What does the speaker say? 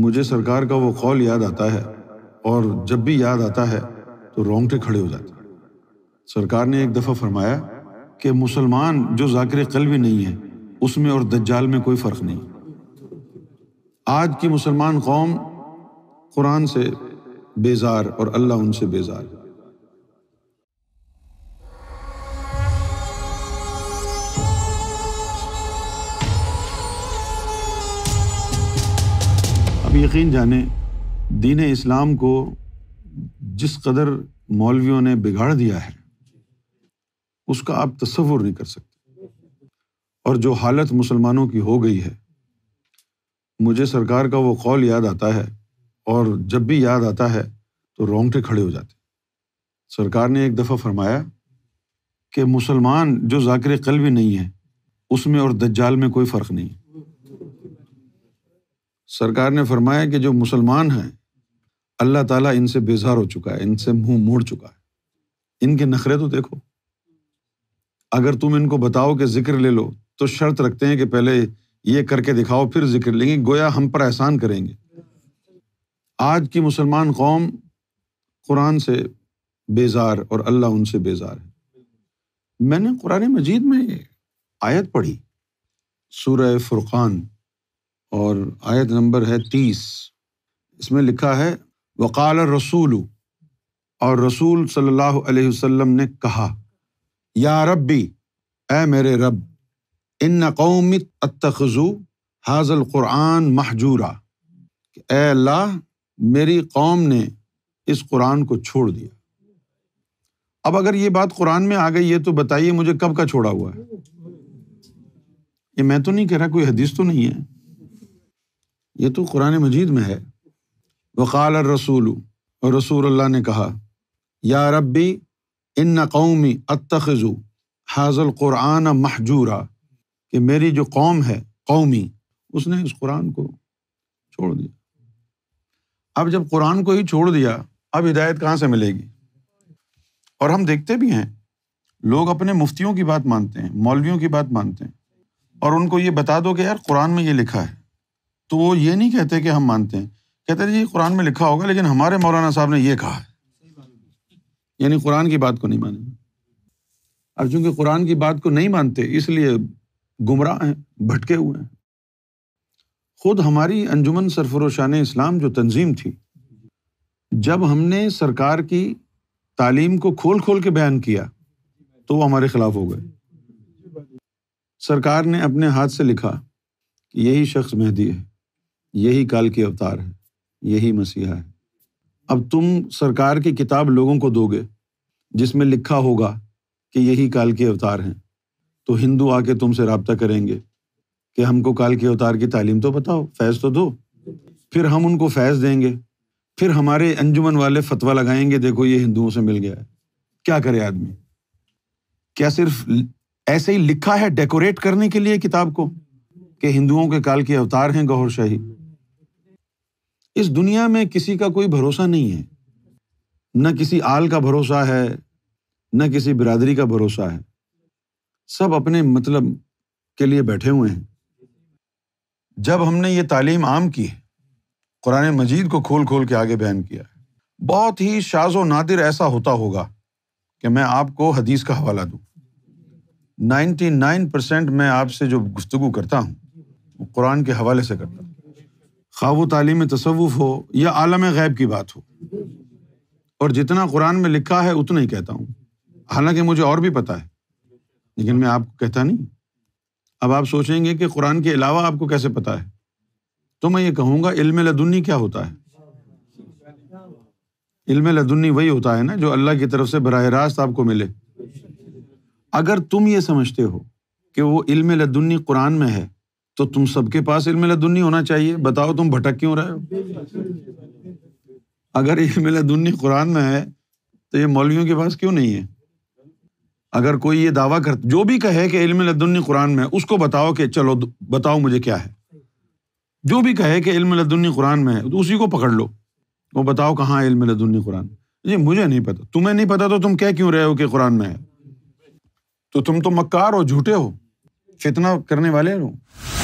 मुझे सरकार का वो कौल याद आता है और जब भी याद आता है तो रोंगटे खड़े हो जाते हैं सरकार ने एक दफ़ा फरमाया कि मुसलमान जो जाकिर कलबी नहीं है उसमें और दज्जाल में कोई फ़र्क नहीं आज की मुसलमान कौम कुरान से बेजार और अल्लाह उनसे बेजार है यकीन जाने दीन इस्लाम को जिस कदर मौलवियों ने बिगाड़ दिया है उसका आप तस्वुर नहीं कर सकते और जो हालत मुसलमानों की हो गई है मुझे सरकार का वो कौल याद आता है और जब भी याद आता है तो रोंगटे खड़े हो जाते सरकार ने एक दफ़ा फरमाया कि मुसलमान जो जाकर कल भी नहीं है उसमें और दज्जाल में कोई फ़र्क नहीं सरकार ने फरमाया कि जो मुसलमान हैं अल्लाह ताला इनसे बेजार हो चुका है इनसे मुंह मोड़ चुका है इनके नखरे तो देखो अगर तुम इनको बताओ कि जिक्र ले लो तो शर्त रखते हैं कि पहले ये करके दिखाओ फिर जिक्र लेंगे गोया हम पर एहसान करेंगे आज की मुसलमान कौम कुरान से बेजार और अल्लाह उनसे बेजार है मैंने कुरान मजीद में आयत पढ़ी सूर्य फुरक़ान और आयत नंबर है तीस इसमें लिखा है वकाल रसूल और रसूल सल्लल्लाहु अलैहि वसल्लम ने कहा या रब्बी ए मेरे रब इन कौम अतखजू हाजल क़ुरान महजूरा ए अल्लाह मेरी कौम ने इस कुरान को छोड़ दिया अब अगर ये बात कुरान में आ गई है तो बताइए मुझे कब का छोड़ा हुआ है ये मैं तो नहीं कह रहा कोई हदीस तो नहीं है ये तो कुरान मजीद में है वकाल रसूल और रसूल अल्लाह ने कहा या रब्बी इन कौमी अतखजू हाजल कुरान महजूरा कि मेरी जो कौम है कौमी उसने इस कुरान को छोड़ दिया अब जब कुरान को ही छोड़ दिया अब हिदायत कहाँ से मिलेगी और हम देखते भी हैं लोग अपने मुफ्तियों की बात मानते हैं मौलवियों की बात मानते हैं और उनको ये बता दो कि यार कुरान में ये लिखा है तो वो ये नहीं कहते कि हम मानते हैं कहते हैं जी कुरान में लिखा होगा लेकिन हमारे मौलाना साहब ने ये कहा है यानी कुरान की बात को नहीं मानेंगे अब चूंकि कुरान की बात को नहीं मानते इसलिए गुमराह हैं भटके हुए हैं खुद हमारी अंजुमन सरफरोशान इस्लाम जो तंजीम थी जब हमने सरकार की तालीम को खोल खोल के बयान किया तो वो हमारे खिलाफ हो गए सरकार ने अपने हाथ से लिखा कि यही शख्स मेहदी है यही काल के अवतार है यही मसीहा है अब तुम सरकार की किताब लोगों को दोगे जिसमें लिखा होगा कि यही काल के अवतार हैं तो हिंदू आके तुमसे रबता करेंगे कि हमको काल के अवतार की तालीम तो बताओ फैज़ तो दो फिर हम उनको फैज़ देंगे फिर हमारे अंजुमन वाले फतवा लगाएंगे देखो ये हिंदुओं से मिल गया है क्या करे आदमी क्या सिर्फ ऐसे ही लिखा है डेकोरेट करने के लिए किताब को कि हिंदुओं के काल के अवतार हैं गौर शाही इस दुनिया में किसी का कोई भरोसा नहीं है न किसी आल का भरोसा है न किसी बिरादरी का भरोसा है सब अपने मतलब के लिए बैठे हुए हैं जब हमने ये तालीम आम की है कुरान मजीद को खोल खोल के आगे बयान किया है बहुत ही शाज व नादिर ऐसा होता होगा कि मैं आपको हदीस का हवाला दूँ नाइन्टी नाइन परसेंट मैं आपसे जो गुफ्तु करता हूँ वो कुरान के हवाले से करता हूँ खा वो तालीम तसवुफ़ हो या आलम गैब की बात हो और जितना कुरान में लिखा है उतना ही कहता हूँ हालांकि मुझे और भी पता है लेकिन मैं आपको कहता नहीं अब आप सोचेंगे कि कुरान के अलावा आपको कैसे पता है तो मैं ये कहूँगा इल्म लदुन्नी क्या होता है इल्म लदुन्नी वही होता है ना जो अल्लाह की तरफ से बरह रास्त आपको मिले अगर तुम ये समझते हो कि वो इल्म लदुन्नी कुरान में है तो तुम सबके पास इल्म लदुन्नी होना चाहिए बताओ तुम भटक क्यों रहे हो अगर इल्म लदुन्नी कुरान में है तो ये मौलवियों के पास क्यों नहीं है अगर कोई ये दावा कर जो भी कहे कि इल्म लदुन्नी कुरान में उसको बताओ कि चलो बताओ मुझे क्या है जो भी कहे कि इल्म लदुन्नी कुरान में है तो उसी को पकड़ लो वो बताओ कहाँ इल्म लदुन्नी कुरान ये मुझे नहीं पता तुम्हें नहीं पता तो तुम कह क्यों रहे हो कि कुरान में है तो तुम तो मक्कार हो झूठे हो फितना करने वाले हो